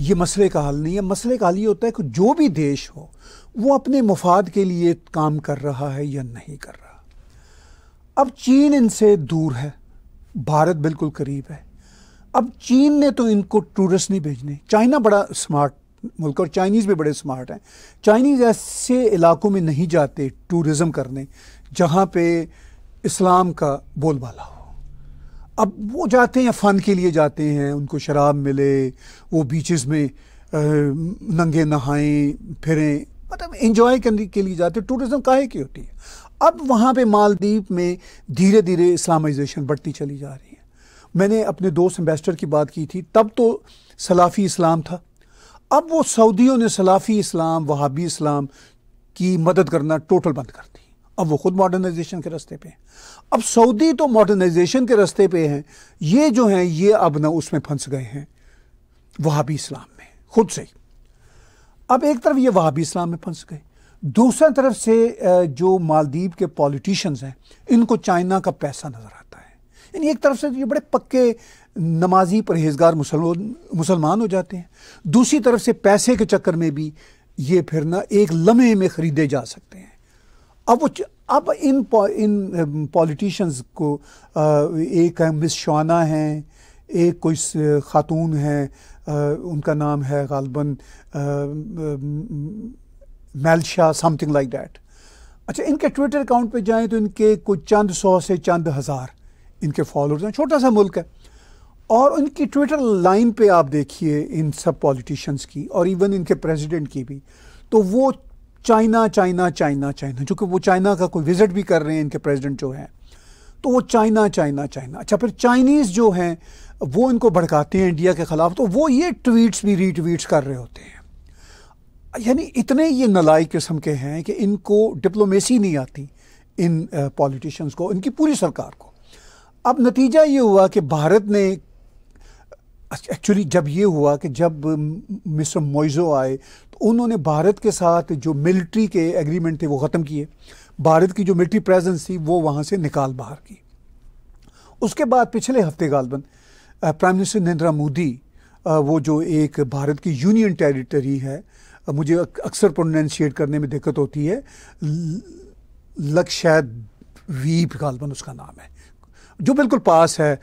ये मसले का हल नहीं है मसले का हल ये होता है कि जो भी देश हो वो अपने मुफाद के लिए काम कर रहा है या नहीं कर रहा अब चीन इनसे दूर है भारत बिल्कुल करीब है अब चीन ने तो इनको टूरिस्ट नहीं भेजने चाइना बड़ा स्मार्ट मुल्क और चाइनीज़ भी बड़े स्मार्ट हैं चाइनीज़ ऐसे इलाकों में नहीं जाते टूरिज़म करने जहाँ पे इस्लाम का बोलबाला हो अब वो जाते हैं फ़न के लिए जाते हैं उनको शराब मिले वो बीचेस में नंगे नहाएं फिरें मतलब इंजॉय करने के लिए जाते टूरिज़म काहे की होती है अब वहाँ पे मालदीप में धीरे धीरे इस्लामाइजेशन बढ़ती चली जा रही है मैंने अपने दोस्त एम्बेसडर की बात की थी तब तो सलाफ़ी इस्लाम था अब वो सऊदियों ने सलाफ़ी इस्लाम वहाबी इस्लाम की मदद करना टोटल बंद कर दी अब वो खुद मॉडर्नाइजेशन के रास्ते पे हैं अब सऊदी तो मॉडर्नाइजेशन के रास्ते पे हैं ये जो हैं ये अब ना उसमें फंस गए हैं वहाबी इस्लाम में खुद से ही अब एक तरफ ये वहाबी इस्लाम में फंस गए दूसरी तरफ से जो मालदीव के पॉलिटिशियंस हैं इनको चाइना का पैसा नज़र आता है यानी एक तरफ से तो ये बड़े पक्के नमाजी परहेजगार मुसलमान हो जाते हैं दूसरी तरफ से पैसे के चक्कर में भी ये फिर ना एक लम्हे में ख़रीदे जा सकते हैं अब वो अब इन इन पॉलिटिशियंस को एक है मिस शवाना हैं एक कोई ख़ातून हैं उनका नाम है गालबन मेलशा समथिंग लाइक दैट अच्छा इनके ट्विटर अकाउंट पे जाएं तो इनके कुछ चंद सौ से चंद हज़ार इनके फॉलोअर्स हैं छोटा सा मुल्क है और उनकी ट्विटर लाइन पे आप देखिए इन सब पॉलिटिशियंस की और इवन इनके प्रेसिडेंट की भी तो वो चाइना चाइना चाइना चाइना चूँकि वो चाइना का कोई विज़िट भी कर रहे हैं इनके प्रेसिडेंट जो हैं तो वो चाइना चाइना चाइना अच्छा फिर चाइनीज़ जो हैं वो इनको भड़काते हैं इंडिया के ख़िलाफ़ तो वो ये ट्वीट्स भी रीट्वीट्स कर रहे होते हैं यानी इतने ये नलाई किस्म के हैं कि इनको डिप्लोमेसी नहीं आती इन पॉलिटिशियंस uh, को इनकी पूरी सरकार को अब नतीजा ये हुआ कि भारत ने एक्चुअली जब ये हुआ कि जब मिस्टर मोइज़ो आए तो उन्होंने भारत के साथ जो मिलिट्री के एग्रीमेंट थे वो ख़त्म किए भारत की जो मिलिट्री प्रेजेंस थी वो वहाँ से निकाल बाहर की उसके बाद पिछले हफ्ते गालबन प्राइम मिनिस्टर नरेंद्र मोदी वो जो एक भारत की यूनियन टेरिटरी है मुझे अक्सर प्रोनाउंशिएट करने में दिक्कत होती है लक्षद्वीप गालबन उसका नाम है जो बिल्कुल पास है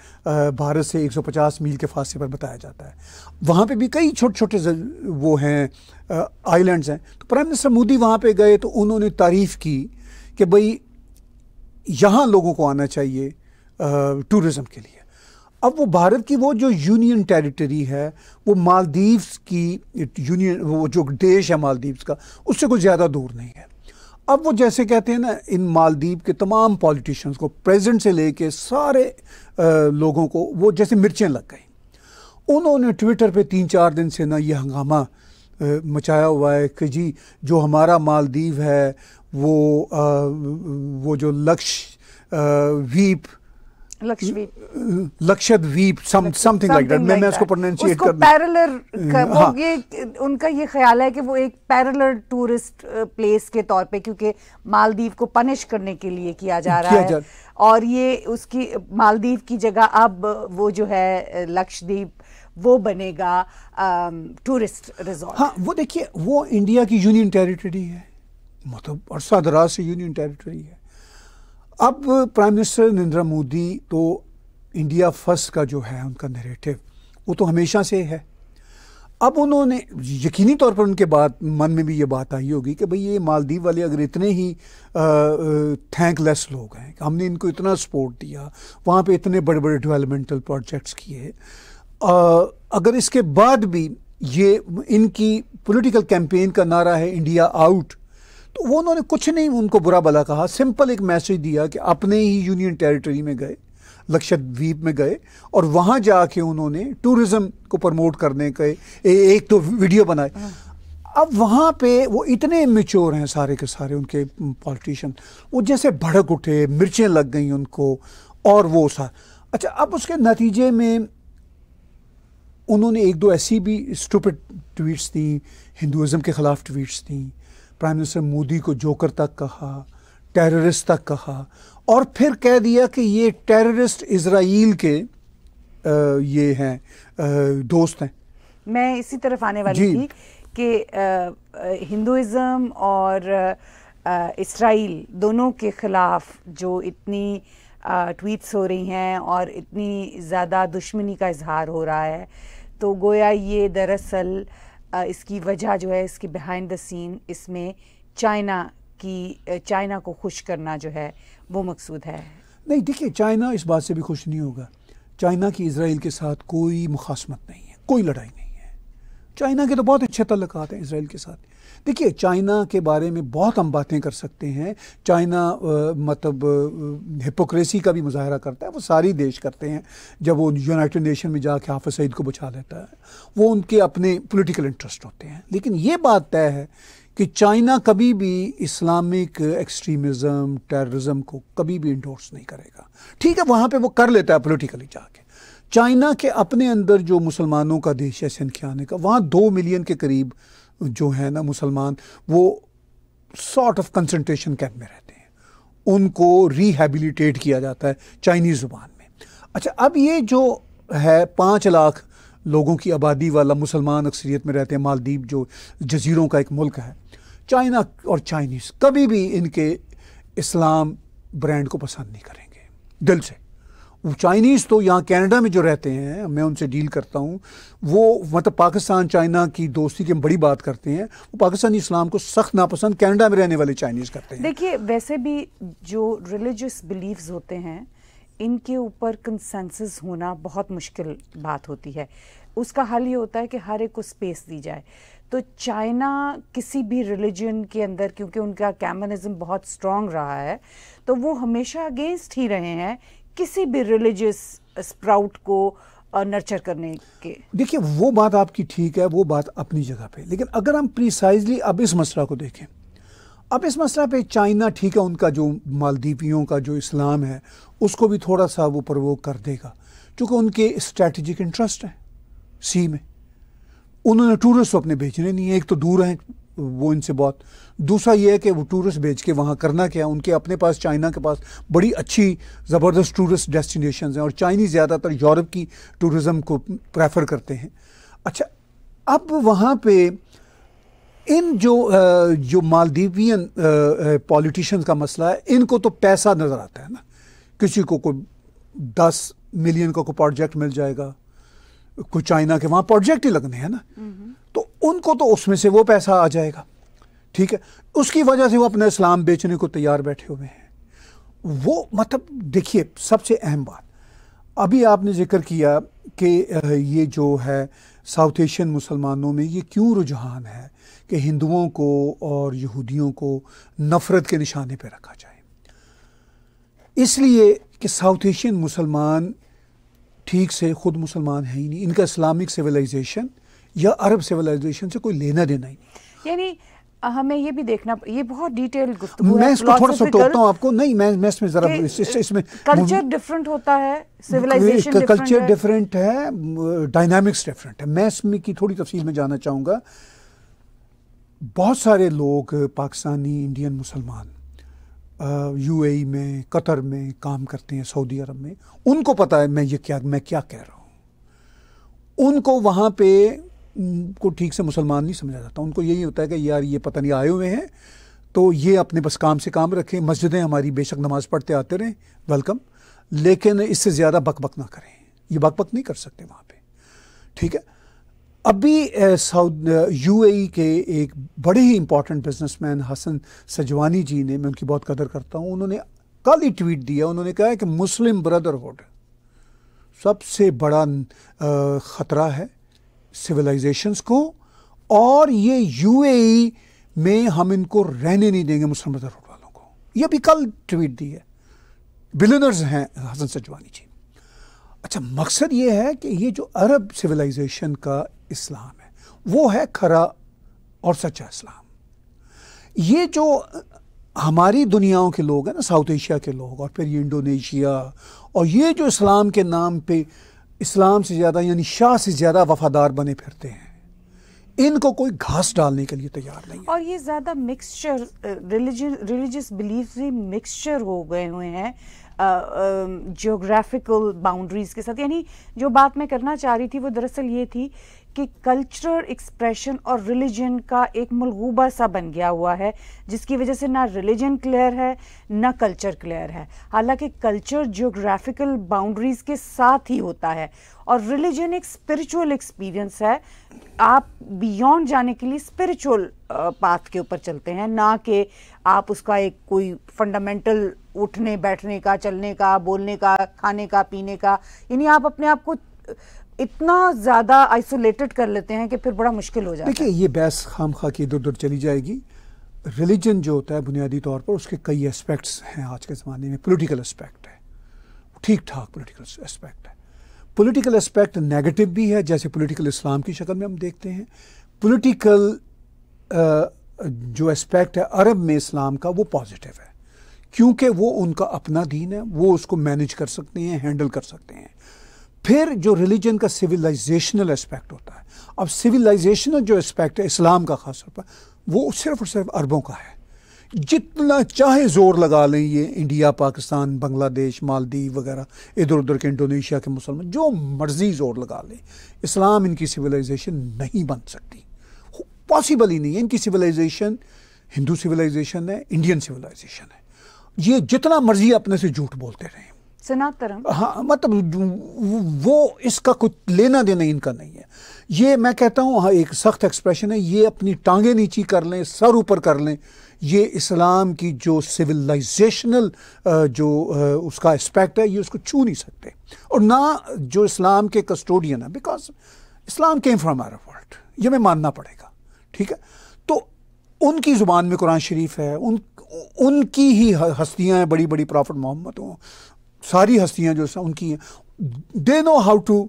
भारत से 150 मील के फासले पर बताया जाता है वहाँ पे भी कई छोटे छोटे वो हैं आइलैंड्स हैं तो प्राइम मिनिस्टर मोदी वहाँ पे गए तो उन्होंने तारीफ़ की कि भाई यहाँ लोगों को आना चाहिए टूरिज़म के लिए अब वो भारत की वो जो यूनियन टेरिटरी है वो मालदीव्स की यूनियन वो जो देश है मालदीव्स का उससे कुछ ज़्यादा दूर नहीं है अब वो जैसे कहते हैं ना इन मालदीव के तमाम पॉलिटिशियंस को प्रेजेंट से लेके सारे आ, लोगों को वो जैसे मिर्चें लग गई उन्होंने ट्विटर पे तीन चार दिन से ना ये हंगामा मचाया हुआ है कि जी जो हमारा मालदीव है वो आ, वो जो लक्ष्य आ, Lakshadweep some something like that मैं मैं उसको प्रोनाउंशिएट कर पैरेलल वो ये उनका ये ख्याल है कि वो एक पैरेलल टूरिस्ट प्लेस के तौर पे क्योंकि मालदीव को पनिश करने के लिए किया जा रहा किया है जा... और ये उसकी मालदीव की जगह अब वो जो है लक्षद्वीप वो बनेगा टूरिस्ट रिजॉर्ट हाँ वो देखिए वो इंडिया की यूनियन टेरिटरी है मतलब अरसा दराज से यूनियन टेरिटरी है अब प्राइम मिनिस्टर नरेंद्र मोदी तो इंडिया फर्स्ट का जो है उनका नैरेटिव वो तो हमेशा से है अब उन्होंने यकीनी तौर पर उनके बात मन में भी ये बात आई होगी कि भाई ये मालदीव वाले अगर इतने ही थैंकलेस लोग हैं हमने इनको इतना सपोर्ट दिया वहाँ पे इतने बड़े बड़े डेवलपमेंटल प्रोजेक्ट्स किए अगर इसके बाद भी ये इनकी पॉलिटिकल कैंपेन का नारा है इंडिया आउट तो वो उन्होंने कुछ नहीं उनको बुरा भला कहा सिंपल एक मैसेज दिया कि अपने ही यूनियन टेरिटरी में गए लक्षद्वीप में गए और वहाँ जाके उन्होंने टूरिज़्म को प्रमोट करने के एक तो वीडियो बनाए हाँ। अब वहाँ पे वो इतने मेच्योर हैं सारे के सारे उनके पॉलिटिशियन वो जैसे भड़क उठे मिर्चें लग गई उनको और वो सा अच्छा अब उसके नतीजे में उन्होंने एक दो ऐसी भी स्टूपिड ट्वीट्स दी हिंदुज़म के ख़िलाफ़ ट्वीट्स दी प्राइम मिनिस्टर मोदी को जोकर तक कहा टेररिस्ट तक कहा और फिर कह दिया कि ये टेररिस्ट इसराइल के आ, ये हैं दोस्त हैं मैं इसी तरफ आने वाली थी कि हिंदुज़म और इसराइल दोनों के ख़िलाफ़ जो इतनी ट्वीट्स हो रही हैं और इतनी ज़्यादा दुश्मनी का इजहार हो रहा है तो गोया ये दरअसल इसकी वजह जो है इसकी बिहाइंड द सीन इसमें चाइना की चाइना को खुश करना जो है वो मकसूद है नहीं देखिए चाइना इस बात से भी खुश नहीं होगा चाइना की इसराइल के साथ कोई मुखासमत नहीं है कोई लड़ाई नहीं है चाइना के तो बहुत अच्छे तल्लक हैं इसराइल के साथ देखिए चाइना के बारे में बहुत हम बातें कर सकते हैं चाइना मतलब हिपोक्रेसी का भी मुजाहरा करता है वो सारी देश करते हैं जब वो यूनाइटेड नेशन में जाके हाफ सईद को बुझा लेता है वो उनके अपने पोलिटिकल इंटरेस्ट होते हैं लेकिन ये बात तय है कि चाइना कभी भी इस्लामिक एक्सट्रीमिज़म टेररिज्म को कभी भी इंडोर्स नहीं करेगा ठीक है वहाँ पे वो कर लेता है पोलिटिकली जाके चाइना के अपने अंदर जो मुसलमानों का देश है सिंख्याने का वहाँ दो मिलियन के करीब जो है ना मुसलमान वो सॉर्ट ऑफ कंसंट्रेशन कैंप में रहते हैं उनको रिहेबिलिटेट किया जाता है चाइनीज़ ज़ुबान में अच्छा अब ये जो है पाँच लाख लोगों की आबादी वाला मुसलमान अक्सरियत में रहते हैं मालदीप जो जजीरों का एक मुल्क है चाइना और चाइनीज़ कभी भी इनके इस्लाम ब्रांड को पसंद नहीं करेंगे दिल से चाइनीज़ तो यहाँ कनाडा में जो रहते हैं मैं उनसे डील करता हूँ वो मतलब पाकिस्तान चाइना की दोस्ती की बड़ी बात करते हैं वो पाकिस्तानी इस्लाम को सख्त नापसंद कनाडा में रहने वाले चाइनीज़ करते हैं देखिए वैसे भी जो रिलीजियस बिलीव्स होते हैं इनके ऊपर कंसेंसस होना बहुत मुश्किल बात होती है उसका हल ये होता है कि हर एक को स्पेस दी जाए तो चाइना किसी भी रिलीजन के अंदर क्योंकि उनका कैमनिज़म बहुत स्ट्रॉन्ग रहा है तो वो हमेशा अगेंस्ट ही रहे हैं किसी भी रिलीजियस स्प्राउट को नर्चर करने के देखिए वो बात आपकी ठीक है वो बात अपनी जगह पे लेकिन अगर हम प्रिसाइजली अब इस मसला को देखें अब इस मसला पे चाइना ठीक है उनका जो मालदीपियों का जो इस्लाम है उसको भी थोड़ा सा वो प्रवोक कर देगा क्योंकि उनके स्ट्रेटजिक इंटरेस्ट हैं सी में उन्होंने टूरिस्ट अपने भेजने नहीं है एक तो दूर हैं वो इनसे बहुत दूसरा ये है कि वो टूरिस्ट भेज के वहाँ करना क्या है उनके अपने पास चाइना के पास बड़ी अच्छी ज़बरदस्त टूरिस्ट डेस्टिनेशन हैं और चाइनीज़ ज़्यादातर यूरोप की टूरिज़म को प्रेफर करते हैं अच्छा अब वहाँ पे इन जो जो मालदीवियन पॉलिटिशियंस का मसला है इनको तो पैसा नज़र आता है ना किसी को कोई दस मिलियन का कोई प्रोजेक्ट मिल जाएगा कोई चाइना के वहाँ प्रोजेक्ट ही लगने हैं ना हम्म। तो उनको तो उसमें से वो पैसा आ जाएगा ठीक है उसकी वजह से वो अपना इस्लाम बेचने को तैयार बैठे हुए हैं वो मतलब देखिए सबसे अहम बात अभी आपने जिक्र किया कि ये जो है साउथ एशियन मुसलमानों में ये क्यों रुझान है कि हिंदुओं को और यहूदियों को नफ़रत के निशाने पर रखा जाए इसलिए कि साउथ एशियन मुसलमान ठीक से ख़ुद मुसलमान है ही नहीं इनका इस्लामिक सिविलाइजेशन या अरब सिविलाइजेशन से कोई लेना देना ही नहीं यानी हमें ये भी देखना ये बहुत डिटेल मैं इसको थोड़ा सा टोकता हूँ आपको नहीं मैं मैं इसमें जरा इसमें कल्चर डिफरेंट होता है सिविलाइजेशन कल्चर डिफरेंट है डायनामिक्स डिफरेंट है मैं इसमें की थोड़ी तफसील में जाना चाहूँगा बहुत सारे लोग पाकिस्तानी इंडियन मुसलमान यूएई e में कतर में काम करते हैं सऊदी अरब में उनको पता है मैं ये क्या मैं क्या कह रहा हूँ उनको वहाँ पे को ठीक से मुसलमान नहीं समझा जाता उनको यही होता है कि यार ये पता नहीं आए हुए हैं तो ये अपने बस काम से काम रखें मस्जिदें हमारी बेशक नमाज पढ़ते आते रहें वेलकम लेकिन इससे ज़्यादा बक बक ना करें ये बक बक नहीं कर सकते वहाँ पे ठीक है अभी यू यूएई के एक बड़े ही important businessman Hasan Sajwani ji ने मैं उनकी बहुत कदर करता हूँ उन्होंने कल ही ट्वीट दिया उन्होंने कहा कि मुस्लिम ब्रदरहुड सबसे बड़ा ख़तरा है सिविलाइजेशंस को और ये यूएई e में हम इनको रहने नहीं देंगे मुस्लिम ब्रदरहुड वालों को ये भी कल ट्वीट दी है बिलनर्स हैं हसन सजवानी जी अच्छा मकसद ये है कि ये जो अरब सिविलाइजेशन का इस्लाम है वो है खरा और सच्चा इस्लाम ये जो हमारी दुनियाओं के लोग हैं ना साउथ एशिया के लोग और फिर ये इंडोनेशिया और ये जो इस्लाम के नाम पे इस्लाम से ज़्यादा यानी शाह से ज़्यादा वफादार बने फिरते हैं इनको कोई घास डालने के लिए तैयार नहीं और ये ज़्यादा मिक्सचर रिलीजियस बिलीफ भी मिक्सचर हो गए हुए हैं जोग्राफिकल बाउंड्रीज़ के साथ यानी जो बात मैं करना चाह रही थी वो दरअसल ये थी कि कल्चरल एक्सप्रेशन और रिलीजन का एक मलगूबा सा बन गया हुआ है जिसकी वजह से ना रिलीजन क्लियर है ना कल्चर क्लियर है हालांकि कल्चर जियोग्राफिकल बाउंड्रीज़ के साथ ही होता है और रिलीजन एक स्पिरिचुअल एक्सपीरियंस है आप बियॉन्ड जाने के लिए स्पिरिचुअल पाथ के ऊपर चलते हैं ना कि आप उसका एक कोई फंडामेंटल उठने बैठने का चलने का बोलने का खाने का पीने का यानी आप अपने आप को इतना ज़्यादा आइसोलेटेड कर लेते हैं कि फिर बड़ा मुश्किल हो जाता है देखिए ये बहस खाम खा की इधर उधर चली जाएगी रिलीजन जो होता है बुनियादी तौर पर उसके कई एस्पेक्ट्स हैं आज के ज़माने में पॉलिटिकल एस्पेक्ट है ठीक ठाक पॉलिटिकल एस्पेक्ट है पॉलिटिकल एस्पेक्ट नेगेटिव भी है जैसे पॉलिटिकल इस्लाम की शक्ल में हम देखते हैं पॉलिटिकल जो एस्पेक्ट है अरब में इस्लाम का वो पॉजिटिव है क्योंकि वो उनका अपना दीन है वो उसको मैनेज कर सकते हैं हैंडल कर सकते हैं फिर जो रिलीजन का सिविलाइजेशनल एस्पेक्ट होता है अब सिविलाइजेशनल जो एस्पेक्ट है इस्लाम का खास तौर पर वो सिर्फ और सिर्फ अरबों का है जितना चाहे जोर लगा लें ये इंडिया पाकिस्तान बांग्लादेश मालदीव वगैरह इधर उधर के इंडोनेशिया के मुसलमान जो मर्जी जोर लगा लें इस्लाम इनकी सिविलाइजेशन नहीं बन सकती पॉसिबल ही नहीं है इनकी सिविलाइजेशन हिंदू सिविलाइजेशन है इंडियन सिविलाइजेशन है ये जितना मर्जी अपने से झूठ बोलते रहें सनातन हाँ मतलब वो इसका कुछ लेना देना इनका नहीं है ये मैं कहता हूँ हाँ एक सख्त एक्सप्रेशन है ये अपनी टांगे नीची कर लें सर ऊपर कर लें ये इस्लाम की जो सिविलाइजेशनल जो उसका एस्पेक्ट है ये उसको छू नहीं सकते और ना जो इस्लाम के कस्टोडियन है because Islam came from our world ये हमें मानना पड़ेगा ठीक है तो उनकी ज़ुबान में कुरान शरीफ है उन उनकी ही हस्तियाँ हैं बड़ी बड़ी प्रॉफिट मोहम्मद हों सारी हस्तियाँ जो उनकी हैं they know how to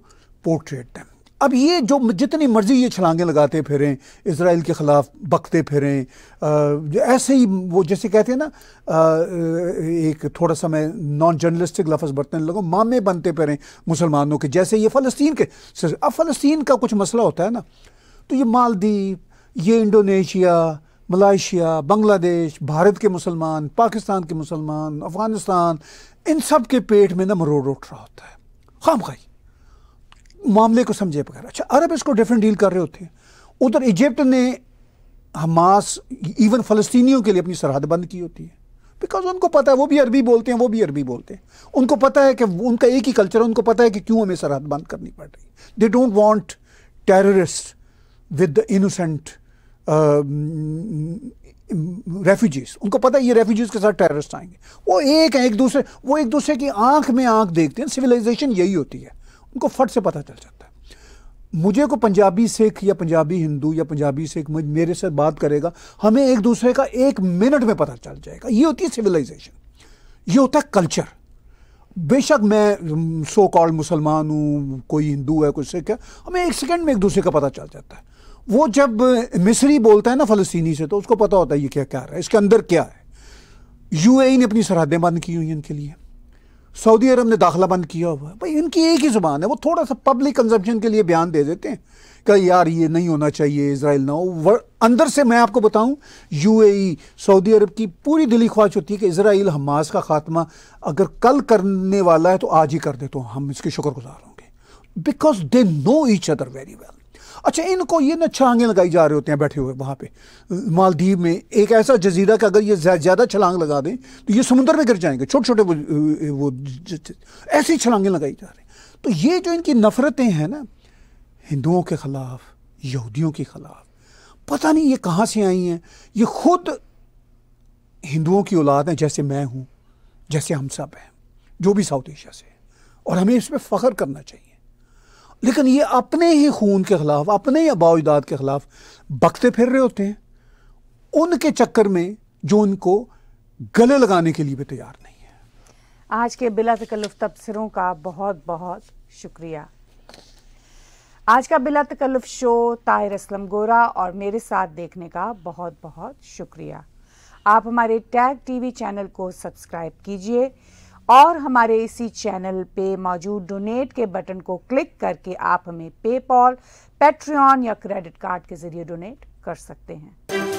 portrait them अब ये जो जितनी मर्ज़ी ये छलांगे लगाते फिरें इसराइल के ख़िलाफ़ बकते फिरें ऐसे ही वो जैसे कहते हैं ना आ, एक थोड़ा सा मैं नॉन जर्नलिस्टिक लफ्ज़ बरतने लगूँ मामे बनते फिरें मुसलमानों के जैसे ये फ़लस्तीन के अब फ़लस्तीन का कुछ मसला होता है ना तो ये मालदीप ये इंडोनेशिया मलाइशिया बांग्लादेश भारत के मुसलमान पाकिस्तान के मुसलमान अफ़गानिस्तान इन सब के पेट में ना मरोड़ उठ रहा होता है खाम खाई मामले को समझे बगैर अच्छा अरब इसको डिफरेंट डील कर रहे होते हैं उधर इजिप्ट ने हमास इवन फ़लस्तियों के लिए अपनी सरहद बंद की होती है बिकॉज उनको पता है वो भी अरबी बोलते हैं वो भी अरबी बोलते हैं उनको पता है कि उनका एक ही कल्चर है उनको पता है कि क्यों हमें सरहद बंद करनी पड़ रही they don't want terrorist with the innocent refugees उनको पता है ये रेफ्यूजीज के साथ टेररिस्ट आएंगे वो एक है एक दूसरे वो एक दूसरे की आंख में आंख देखते हैं सिविलाइजेशन यही होती है उनको फट से पता चल जाता है मुझे को पंजाबी सिख या पंजाबी हिंदू या पंजाबी सिख मेरे से बात करेगा हमें एक दूसरे का एक मिनट में पता चल जाएगा ये होती है सिविलाइजेशन ये होता है कल्चर बेशक मैं सो कॉल्ड मुसलमान हूँ कोई हिंदू है कोई सिख है हमें एक सेकेंड में एक दूसरे का पता चल जाता है वो जब मिस्री बोलता है ना फलस्तीनी से तो उसको पता होता है ये क्या क्या रहा है इसके अंदर क्या है यूएई ने अपनी सरहदें बंद की हुई इनके लिए सऊदी अरब ने दाखला बंद किया हुआ है भाई इनकी एक ही ज़ुबान है वो थोड़ा सा पब्लिक कंजम्पशन के लिए बयान दे देते हैं कि यार ये नहीं होना चाहिए इसराइल ना हो अंदर से मैं आपको बताऊं यूएई सऊदी अरब की पूरी दिली ख्वाहिश होती है कि इसराइल हमास का खात्मा अगर कल करने वाला है तो आज ही कर दे तो हम इसके शुक्रगुजार होंगे because they know each other very well अच्छा इनको ये ना छलांगे लगाई जा रहे होते हैं बैठे हुए वहाँ पे मालदीव में एक ऐसा जजीरा का अगर ये ज़्यादा छलांग लगा दें तो ये समुंदर में गिर जाएंगे छोटे छोटे वो, वो ऐसी छलांगे लगाई जा रही तो ये जो इनकी नफ़रतें हैं ना हिंदुओं के ख़िलाफ़ यहूदियों के ख़िलाफ़ पता नहीं ये कहाँ से आई हैं ये खुद हिंदुओं की औलाद हैं जैसे मैं हूँ जैसे हम सब हैं जो भी साउथ एशिया से और हमें इस पर फ़ख्र करना चाहिए लेकिन ये अपने ही खून के ख़िलाफ़ अपने ही आबाजदाद के ख़िलाफ़ बकते फिर रहे होते हैं उनके चक्कर में जो उनको गले लगाने के लिए भी तैयार नहीं है आज के बिला तकल्लुफ़ तबसरों का बहुत बहुत शुक्रिया आज का बिला तकल्लुफ़ शो ताहिर असलम गोरा और मेरे साथ देखने का बहुत बहुत शुक्रिया आप हमारे टैग टीवी चैनल को सब्सक्राइब कीजिए और हमारे इसी चैनल पे मौजूद डोनेट के बटन को क्लिक करके आप हमें पेपॉल पेट्रियन या क्रेडिट कार्ड के ज़रिए डोनेट कर सकते हैं